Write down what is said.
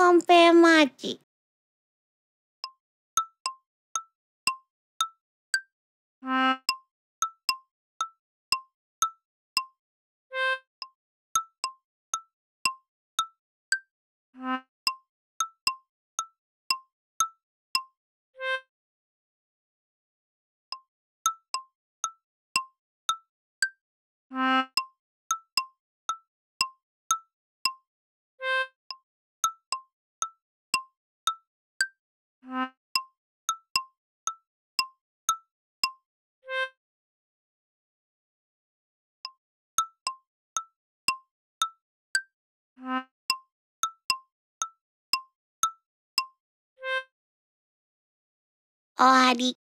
con Pemachi. おわり。